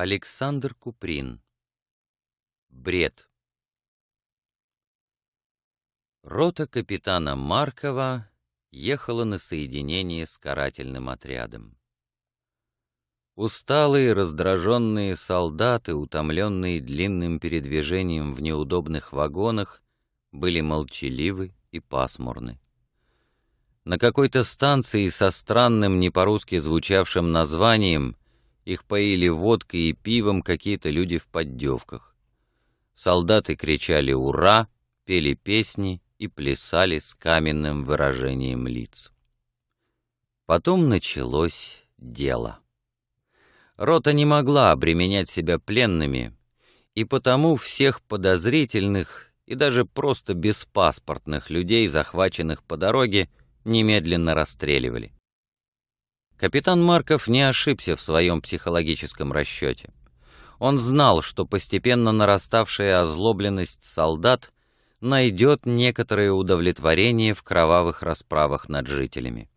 Александр Куприн. Бред. Рота капитана Маркова ехала на соединение с карательным отрядом. Усталые, раздраженные солдаты, утомленные длинным передвижением в неудобных вагонах, были молчаливы и пасмурны. На какой-то станции со странным не по-русски звучавшим названием их поили водкой и пивом какие-то люди в поддевках. Солдаты кричали «Ура!», пели песни и плясали с каменным выражением лиц. Потом началось дело. Рота не могла обременять себя пленными, и потому всех подозрительных и даже просто беспаспортных людей, захваченных по дороге, немедленно расстреливали. Капитан Марков не ошибся в своем психологическом расчете. Он знал, что постепенно нараставшая озлобленность солдат найдет некоторое удовлетворение в кровавых расправах над жителями.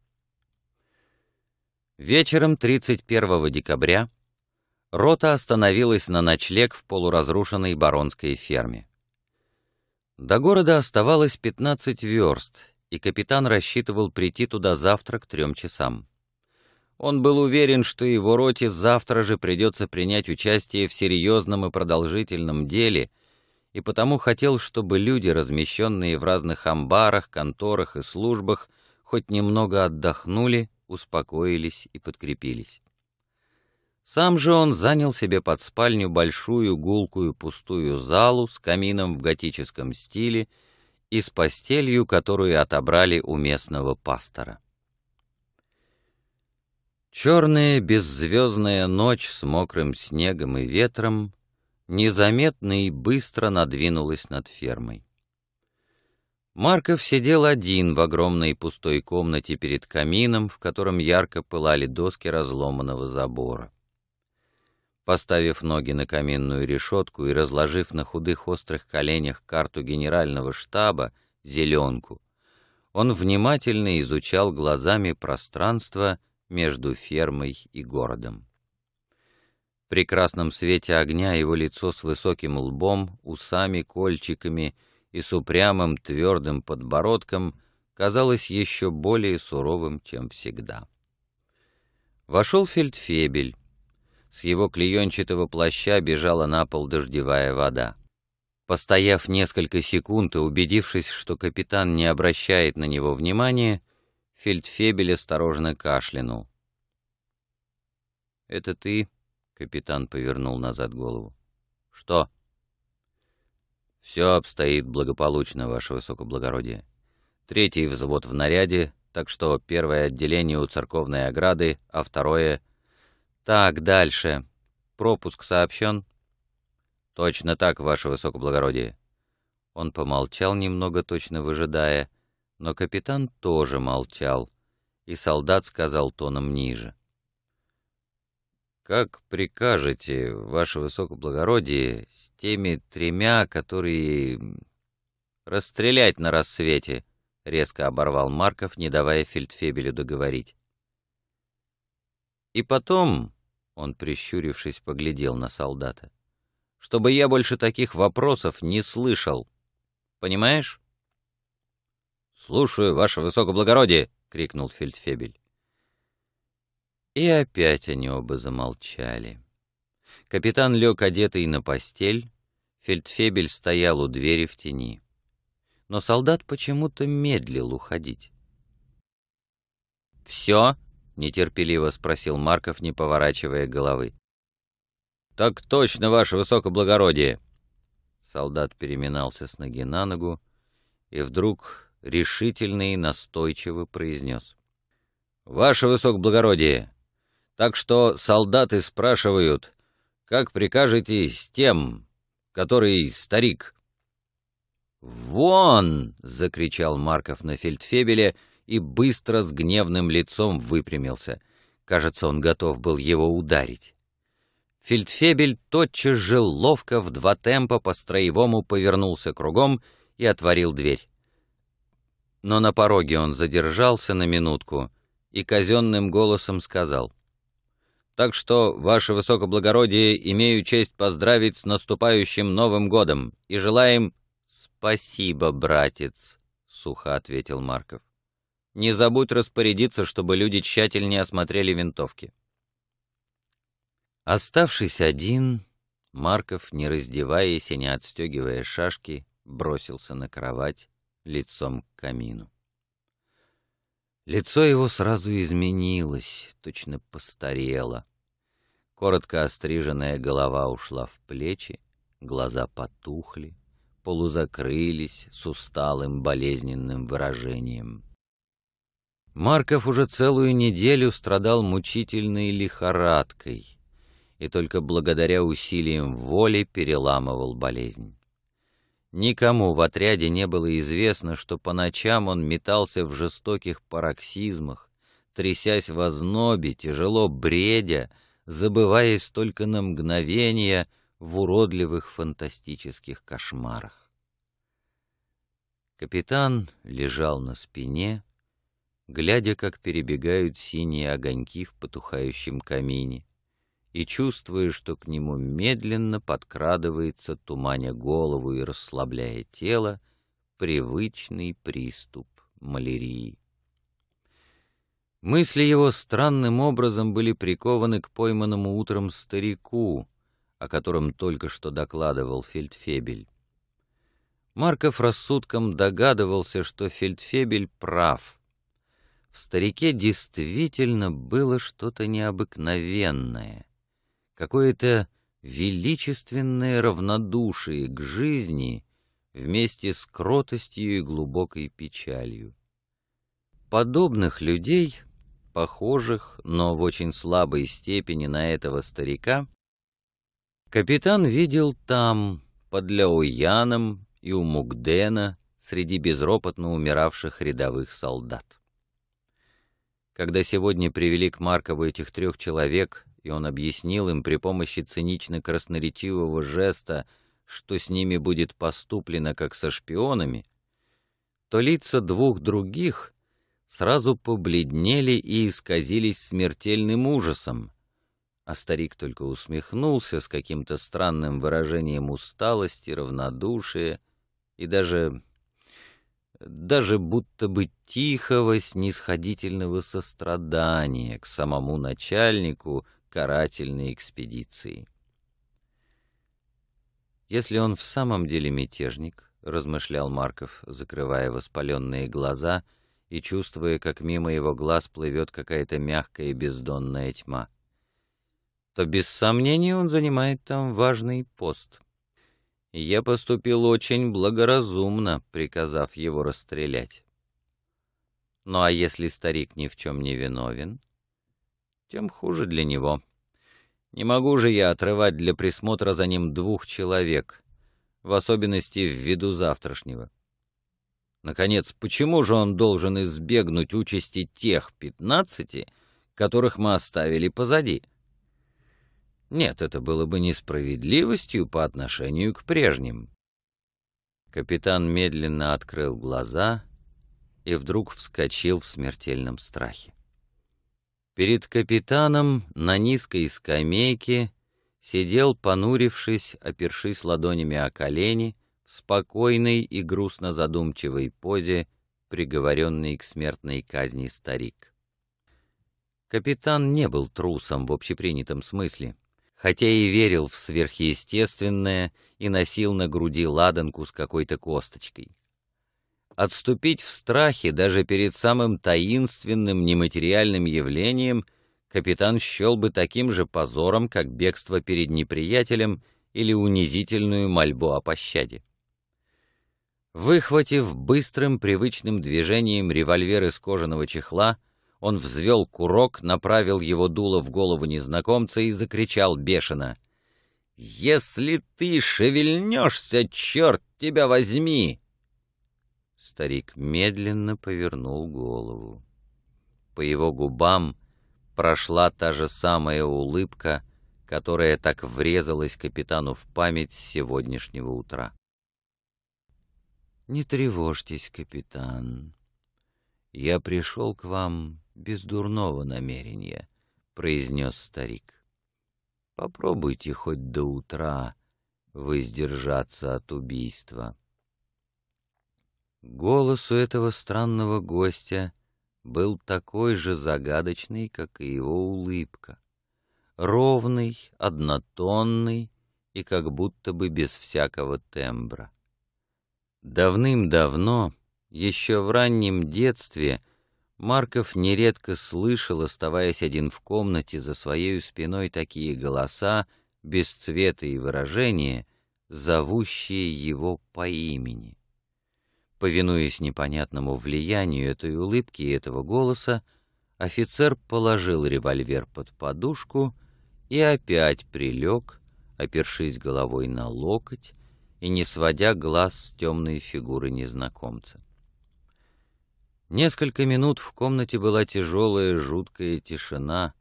Вечером 31 декабря рота остановилась на ночлег в полуразрушенной баронской ферме. До города оставалось 15 верст, и капитан рассчитывал прийти туда завтра к трем часам. Он был уверен, что его роте завтра же придется принять участие в серьезном и продолжительном деле, и потому хотел, чтобы люди, размещенные в разных амбарах, конторах и службах, хоть немного отдохнули, успокоились и подкрепились. Сам же он занял себе под спальню большую гулкую пустую залу с камином в готическом стиле и с постелью, которую отобрали у местного пастора. Черная беззвездная ночь с мокрым снегом и ветром незаметно и быстро надвинулась над фермой. Марков сидел один в огромной пустой комнате перед камином, в котором ярко пылали доски разломанного забора. Поставив ноги на каминную решетку и разложив на худых острых коленях карту генерального штаба, зеленку, он внимательно изучал глазами пространство — между фермой и городом. В прекрасном свете огня его лицо с высоким лбом, усами, кольчиками и с упрямым твердым подбородком казалось еще более суровым, чем всегда. Вошел фельдфебель. С его клеенчатого плаща бежала на пол дождевая вода. Постояв несколько секунд и убедившись, что капитан не обращает на него внимания, Фельдфебель осторожно кашлянул. «Это ты?» — капитан повернул назад голову. «Что?» «Все обстоит благополучно, ваше высокоблагородие. Третий взвод в наряде, так что первое отделение у церковной ограды, а второе...» «Так, дальше. Пропуск сообщен?» «Точно так, ваше высокоблагородие». Он помолчал немного, точно выжидая, — но капитан тоже молчал, и солдат сказал тоном ниже. «Как прикажете, ваше высокоблагородие, с теми тремя, которые... расстрелять на рассвете?» — резко оборвал Марков, не давая Фельдфебелю договорить. «И потом...» — он, прищурившись, поглядел на солдата. «Чтобы я больше таких вопросов не слышал. Понимаешь?» «Слушаю, ваше высокоблагородие!» — крикнул фельдфебель. И опять они оба замолчали. Капитан лег одетый на постель, фельдфебель стоял у двери в тени. Но солдат почему-то медлил уходить. «Все?» — нетерпеливо спросил Марков, не поворачивая головы. «Так точно, ваше высокоблагородие!» Солдат переминался с ноги на ногу и вдруг решительный и настойчиво произнес. «Ваше высокоблагородие, так что солдаты спрашивают, как прикажете с тем, который старик?» «Вон!» — закричал Марков на фельдфебеле и быстро с гневным лицом выпрямился. Кажется, он готов был его ударить. Фельдфебель тотчас же ловко в два темпа по строевому повернулся кругом и отворил дверь но на пороге он задержался на минутку и казенным голосом сказал. «Так что, ваше высокоблагородие, имею честь поздравить с наступающим Новым годом и желаем...» «Спасибо, братец», — сухо ответил Марков. «Не забудь распорядиться, чтобы люди тщательнее осмотрели винтовки». Оставшись один, Марков, не раздеваясь и не отстёгивая шашки, бросился на кровать лицом к камину. Лицо его сразу изменилось, точно постарело. Коротко остриженная голова ушла в плечи, глаза потухли, полузакрылись с усталым болезненным выражением. Марков уже целую неделю страдал мучительной лихорадкой и только благодаря усилиям воли переламывал болезнь. Никому в отряде не было известно, что по ночам он метался в жестоких пароксизмах, трясясь в ознобе, тяжело бредя, забываясь только на мгновение в уродливых фантастических кошмарах. Капитан лежал на спине, глядя, как перебегают синие огоньки в потухающем камине и, чувствуя, что к нему медленно подкрадывается, туманя голову и расслабляя тело, привычный приступ малярии. Мысли его странным образом были прикованы к пойманному утром старику, о котором только что докладывал Фельдфебель. Марков рассудком догадывался, что Фельдфебель прав. В старике действительно было что-то необыкновенное — какое-то величественное равнодушие к жизни вместе с кротостью и глубокой печалью. Подобных людей, похожих, но в очень слабой степени на этого старика, капитан видел там, под Ляояном и у Мугдена, среди безропотно умиравших рядовых солдат. Когда сегодня привели к Маркову этих трех человек, и он объяснил им при помощи цинично-красноречивого жеста, что с ними будет поступлено как со шпионами, то лица двух других сразу побледнели и исказились смертельным ужасом. А старик только усмехнулся с каким-то странным выражением усталости, равнодушия и даже даже будто бы тихого снисходительного сострадания к самому начальнику, карательной экспедиции. Если он в самом деле мятежник, размышлял Марков, закрывая воспаленные глаза и чувствуя, как мимо его глаз плывет какая-то мягкая бездонная тьма, то без сомнения он занимает там важный пост. Я поступил очень благоразумно, приказав его расстрелять. Ну а если старик ни в чем не виновен, тем хуже для него. Не могу же я отрывать для присмотра за ним двух человек, в особенности в виду завтрашнего. Наконец, почему же он должен избегнуть участи тех пятнадцати, которых мы оставили позади? Нет, это было бы несправедливостью по отношению к прежним. Капитан медленно открыл глаза и вдруг вскочил в смертельном страхе. Перед капитаном на низкой скамейке сидел, понурившись, опершись ладонями о колени, в спокойной и грустно задумчивой позе, приговоренный к смертной казни старик. Капитан не был трусом в общепринятом смысле, хотя и верил в сверхъестественное и носил на груди ладанку с какой-то косточкой. Отступить в страхе даже перед самым таинственным нематериальным явлением капитан счел бы таким же позором, как бегство перед неприятелем или унизительную мольбу о пощаде. Выхватив быстрым привычным движением револьвер из кожаного чехла, он взвел курок, направил его дуло в голову незнакомца и закричал бешено. «Если ты шевельнешься, черт тебя возьми! Старик медленно повернул голову. По его губам прошла та же самая улыбка, которая так врезалась капитану в память с сегодняшнего утра. «Не тревожьтесь, капитан. Я пришел к вам без дурного намерения», — произнес старик. «Попробуйте хоть до утра воздержаться от убийства». Голос у этого странного гостя был такой же загадочный, как и его улыбка. Ровный, однотонный и как будто бы без всякого тембра. Давным-давно, еще в раннем детстве, Марков нередко слышал, оставаясь один в комнате, за своей спиной такие голоса, без цвета и выражения, зовущие его по имени. Повинуясь непонятному влиянию этой улыбки и этого голоса, офицер положил револьвер под подушку и опять прилег, опершись головой на локоть и не сводя глаз с темной фигуры незнакомца. Несколько минут в комнате была тяжелая, жуткая тишина,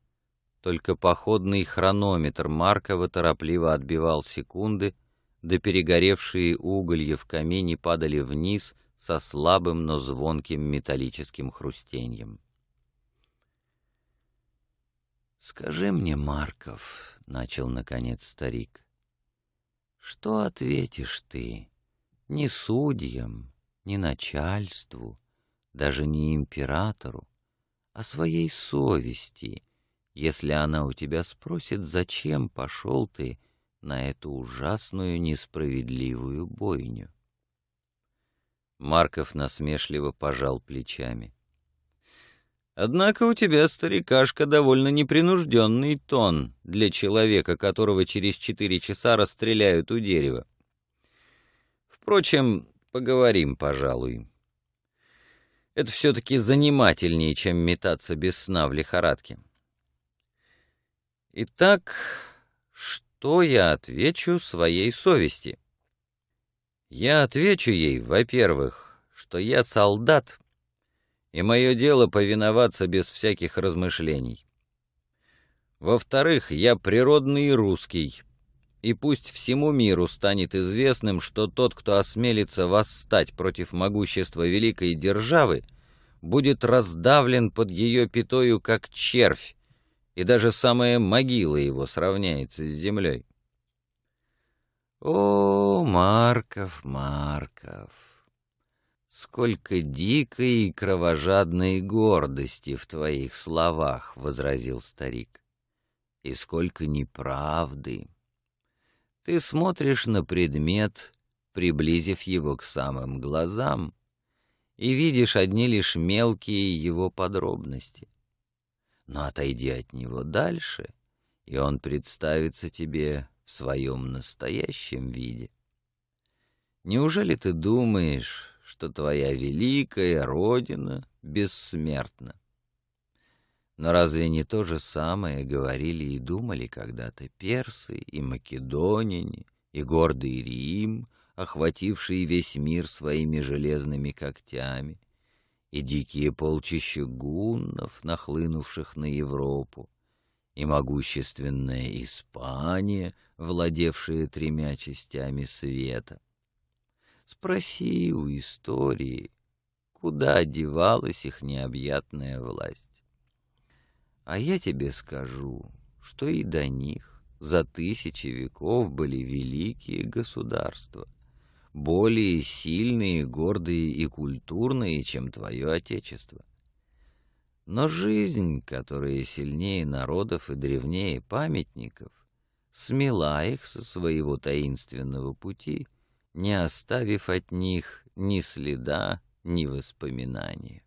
только походный хронометр Маркова торопливо отбивал секунды, да перегоревшие уголья в камине падали вниз — со слабым, но звонким металлическим хрустеньем. «Скажи мне, Марков», — начал наконец старик, — «что ответишь ты ни судьям, ни начальству, даже не императору, а своей совести, если она у тебя спросит, зачем пошел ты на эту ужасную несправедливую бойню?» Марков насмешливо пожал плечами. «Однако у тебя, старикашка, довольно непринужденный тон для человека, которого через четыре часа расстреляют у дерева. Впрочем, поговорим, пожалуй. Это все-таки занимательнее, чем метаться без сна в лихорадке. Итак, что я отвечу своей совести?» Я отвечу ей, во-первых, что я солдат, и мое дело повиноваться без всяких размышлений. Во-вторых, я природный русский, и пусть всему миру станет известным, что тот, кто осмелится восстать против могущества великой державы, будет раздавлен под ее пятою, как червь, и даже самая могила его сравняется с землей. О, Марков, Марков! Сколько дикой и кровожадной гордости в твоих словах, — возразил старик, — и сколько неправды! Ты смотришь на предмет, приблизив его к самым глазам, и видишь одни лишь мелкие его подробности. Но отойди от него дальше, и он представится тебе в своем настоящем виде. Неужели ты думаешь, что твоя великая Родина бессмертна? Но разве не то же самое говорили и думали когда-то персы и македоняне, и гордый Рим, охвативший весь мир своими железными когтями, и дикие полчища гуннов, нахлынувших на Европу, и могущественная Испания, владевшая тремя частями света. Спроси у истории, куда девалась их необъятная власть. А я тебе скажу, что и до них за тысячи веков были великие государства, более сильные, гордые и культурные, чем твое отечество. Но жизнь, которая сильнее народов и древнее памятников, смела их со своего таинственного пути, не оставив от них ни следа, ни воспоминания.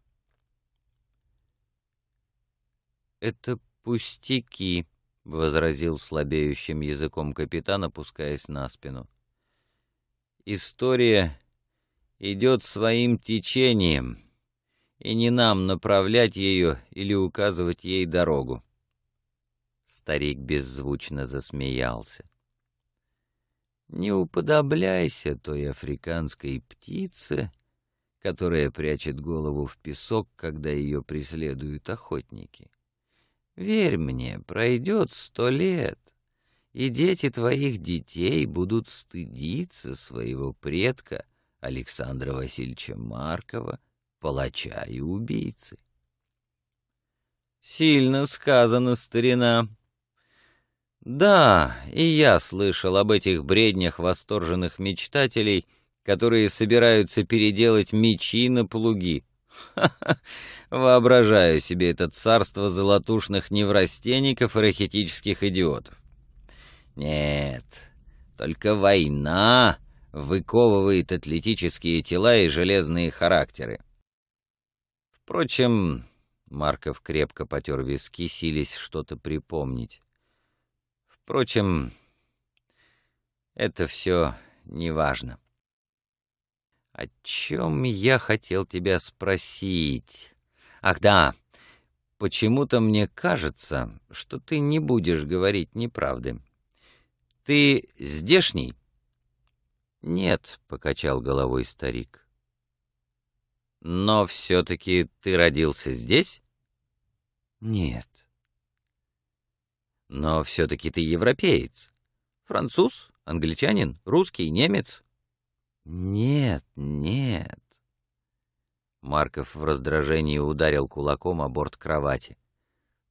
«Это пустяки», — возразил слабеющим языком капитан, опускаясь на спину. «История идет своим течением» и не нам направлять ее или указывать ей дорогу. Старик беззвучно засмеялся. Не уподобляйся той африканской птице, которая прячет голову в песок, когда ее преследуют охотники. Верь мне, пройдет сто лет, и дети твоих детей будут стыдиться своего предка Александра Васильевича Маркова, палача и убийцы. Сильно сказано, старина. Да, и я слышал об этих бреднях восторженных мечтателей, которые собираются переделать мечи на плуги. Ха -ха. Воображаю себе это царство золотушных неврастенников и рахетических идиотов. Нет, только война выковывает атлетические тела и железные характеры. Впрочем, Марков крепко потер виски, сились что-то припомнить. Впрочем, это все неважно. О чем я хотел тебя спросить? Ах да, почему-то мне кажется, что ты не будешь говорить неправды. Ты здешний? Нет, покачал головой старик. Но все-таки ты родился здесь? Нет. Но все-таки ты европеец. Француз, англичанин, русский, немец. Нет, нет. Марков в раздражении ударил кулаком о борт кровати.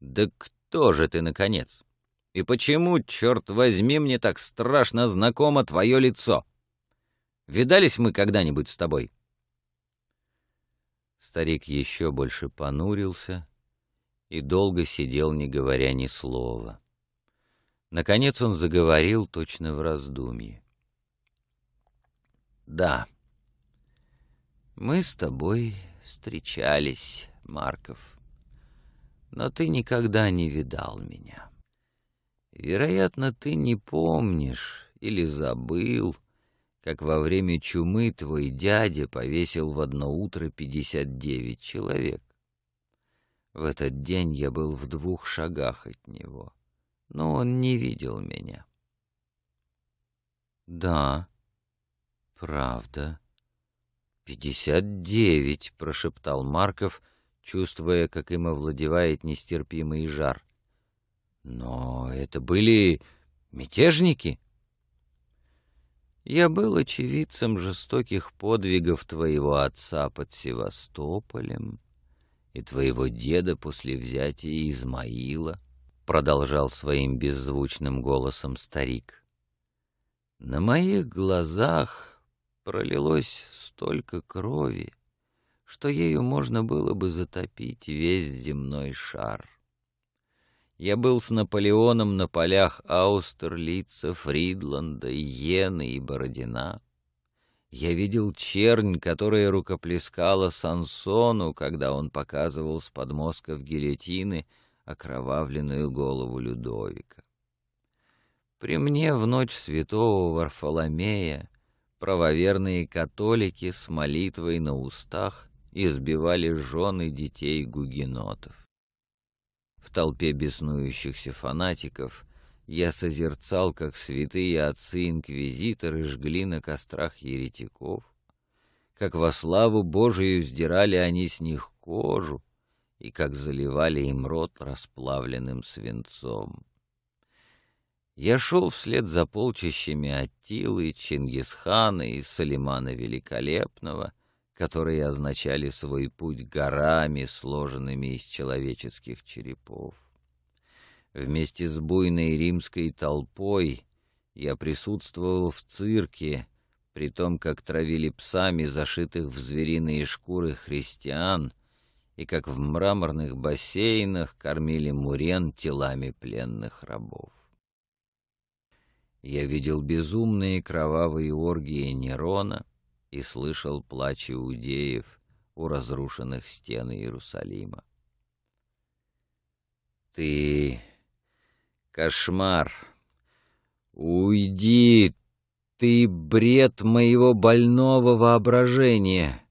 Да кто же ты, наконец? И почему, черт возьми, мне так страшно знакомо твое лицо? Видались мы когда-нибудь с тобой? — Старик еще больше понурился и долго сидел, не говоря ни слова. Наконец он заговорил точно в раздумье. «Да, мы с тобой встречались, Марков, но ты никогда не видал меня. Вероятно, ты не помнишь или забыл, как во время чумы твой дядя повесил в одно утро пятьдесят девять человек. В этот день я был в двух шагах от него, но он не видел меня. Да, правда. Пятьдесят девять, прошептал Марков, чувствуя, как им овладевает нестерпимый жар. Но это были мятежники. Я был очевидцем жестоких подвигов твоего отца под Севастополем и твоего деда после взятия Измаила, продолжал своим беззвучным голосом старик. На моих глазах пролилось столько крови, что ею можно было бы затопить весь земной шар. Я был с Наполеоном на полях Аустерлица, Фридланда, Йены и Бородина. Я видел чернь, которая рукоплескала Сансону, когда он показывал с подмостков гильотины окровавленную голову Людовика. При мне в ночь святого Варфоломея правоверные католики с молитвой на устах избивали жены детей гугенотов. В толпе беснующихся фанатиков я созерцал, как святые отцы-инквизиторы жгли на кострах еретиков, как во славу Божию сдирали они с них кожу и как заливали им рот расплавленным свинцом. Я шел вслед за полчищами Аттилы, Чингисхана и Салимана Великолепного — которые означали свой путь горами, сложенными из человеческих черепов. Вместе с буйной римской толпой я присутствовал в цирке, при том, как травили псами, зашитых в звериные шкуры христиан, и как в мраморных бассейнах кормили мурен телами пленных рабов. Я видел безумные кровавые оргии Нерона — и слышал плач иудеев у разрушенных стен Иерусалима. «Ты кошмар! Уйди! Ты бред моего больного воображения!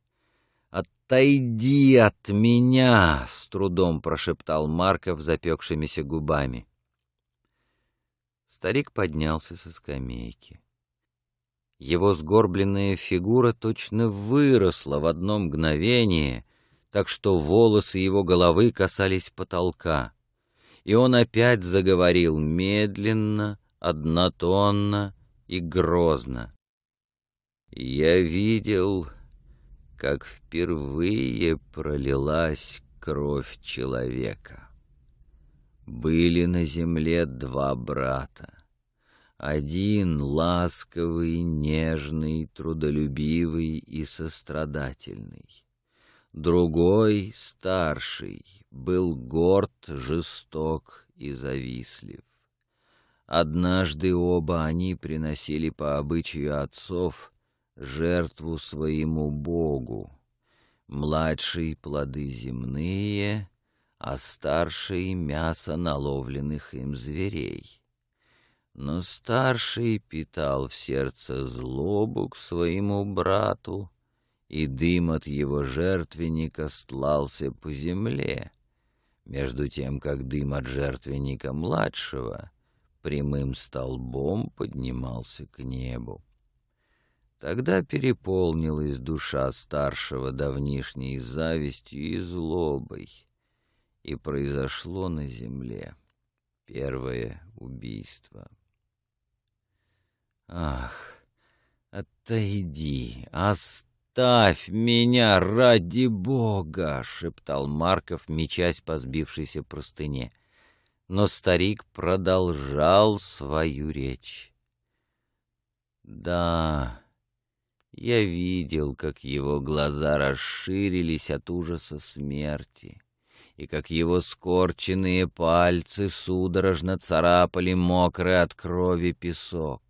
Отойди от меня!» — с трудом прошептал Марков запекшимися губами. Старик поднялся со скамейки. Его сгорбленная фигура точно выросла в одно мгновение, так что волосы его головы касались потолка. И он опять заговорил медленно, однотонно и грозно. «Я видел, как впервые пролилась кровь человека. Были на земле два брата. Один ласковый, нежный, трудолюбивый и сострадательный. Другой, старший, был горд, жесток и завистлив. Однажды оба они приносили по обычаю отцов жертву своему Богу. Младший — плоды земные, а старший — мясо наловленных им зверей. Но старший питал в сердце злобу к своему брату, и дым от его жертвенника стлался по земле, между тем, как дым от жертвенника младшего прямым столбом поднимался к небу. Тогда переполнилась душа старшего давнишней завистью и злобой, и произошло на земле первое убийство. Ах, отойди, оставь меня, ради бога, шептал Марков, мечась по сбившейся простыне. Но старик продолжал свою речь. Да, я видел, как его глаза расширились от ужаса смерти, и как его скорченные пальцы судорожно царапали мокрый от крови песок.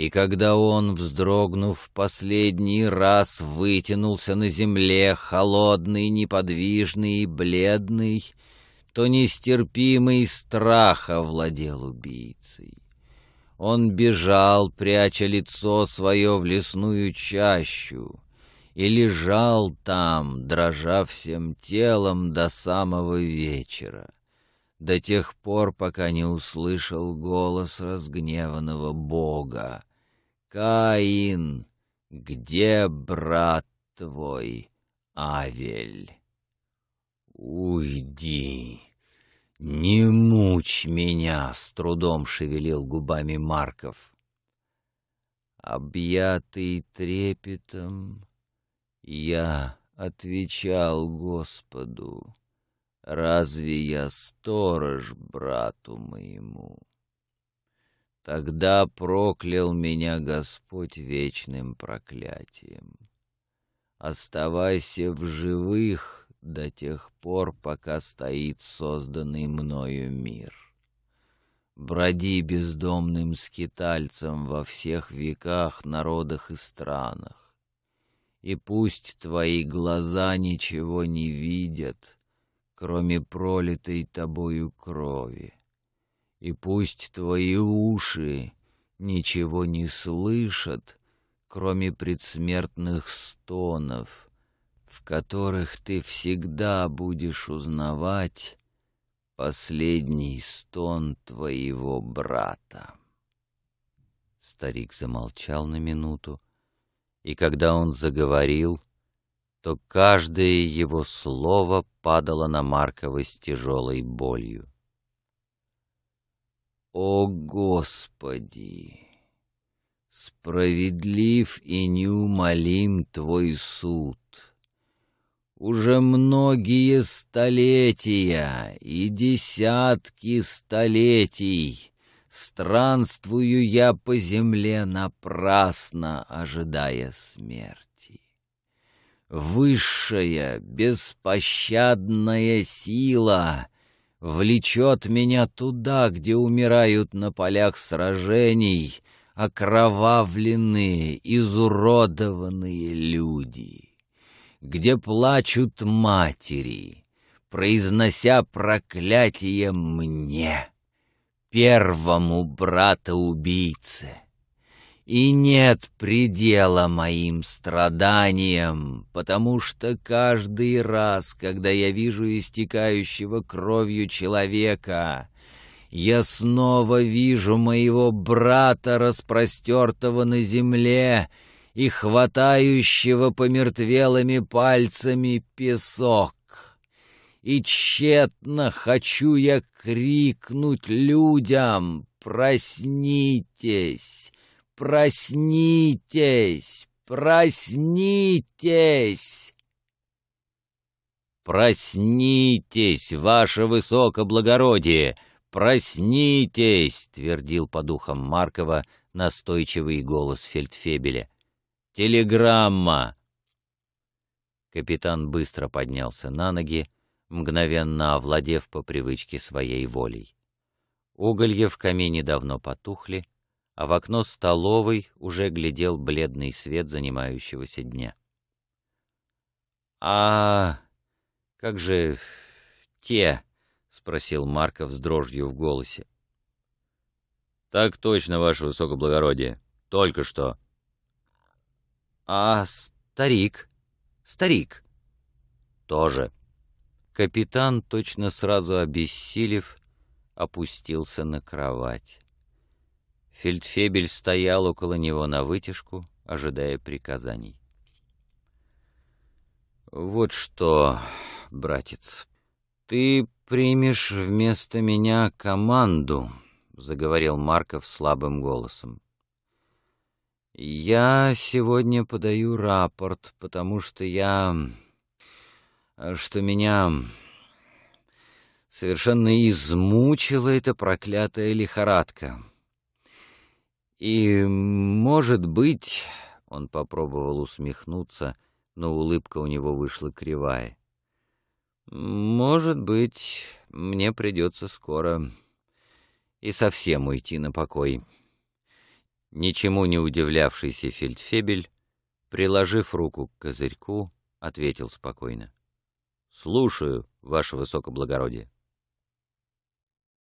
И когда он, вздрогнув, последний раз вытянулся на земле, холодный, неподвижный и бледный, то нестерпимый страх овладел убийцей. Он бежал, пряча лицо свое в лесную чащу, и лежал там, дрожа всем телом до самого вечера, до тех пор, пока не услышал голос разгневанного Бога. Каин, где брат твой, Авель? Уйди, не мучь меня, с трудом шевелил губами Марков. Объятый трепетом, я отвечал Господу, разве я сторож брату моему? Тогда проклял меня Господь вечным проклятием. Оставайся в живых до тех пор, пока стоит созданный мною мир. Броди бездомным скитальцем во всех веках, народах и странах. И пусть твои глаза ничего не видят, кроме пролитой тобою крови и пусть твои уши ничего не слышат, кроме предсмертных стонов, в которых ты всегда будешь узнавать последний стон твоего брата. Старик замолчал на минуту, и когда он заговорил, то каждое его слово падало на Маркова с тяжелой болью. О, Господи! Справедлив и неумолим Твой суд. Уже многие столетия и десятки столетий Странствую я по земле напрасно, ожидая смерти. Высшая, беспощадная сила — влечет меня туда, где умирают на полях сражений окровавленные, изуродованные люди, где плачут матери, произнося проклятие мне, первому брата-убийце. И нет предела моим страданиям, потому что каждый раз, когда я вижу истекающего кровью человека, я снова вижу моего брата, распростертого на земле и хватающего помертвелыми пальцами песок. И тщетно хочу я крикнуть людям «Проснитесь!» Проснитесь! Проснитесь! Проснитесь, ваше высокоблагородие! Проснитесь! — твердил по духам Маркова настойчивый голос фельдфебеля. Телеграмма! Капитан быстро поднялся на ноги, мгновенно овладев по привычке своей волей. Уголья в камине давно потухли, а в окно столовой уже глядел бледный свет занимающегося дня. «А как же те?» — спросил Марков с дрожью в голосе. «Так точно, ваше высокоблагородие. Только что». «А старик? Старик?» «Тоже». Капитан, точно сразу обессилев, опустился на кровать. Фельдфебель стоял около него на вытяжку, ожидая приказаний. «Вот что, братец, ты примешь вместо меня команду», — заговорил Марков слабым голосом. «Я сегодня подаю рапорт, потому что я... что меня совершенно измучила эта проклятая лихорадка». И, может быть, он попробовал усмехнуться, но улыбка у него вышла кривая. Может быть, мне придется скоро и совсем уйти на покой. Ничему не удивлявшийся фельдфебель, приложив руку к козырьку, ответил спокойно. — Слушаю, ваше высокоблагородие. —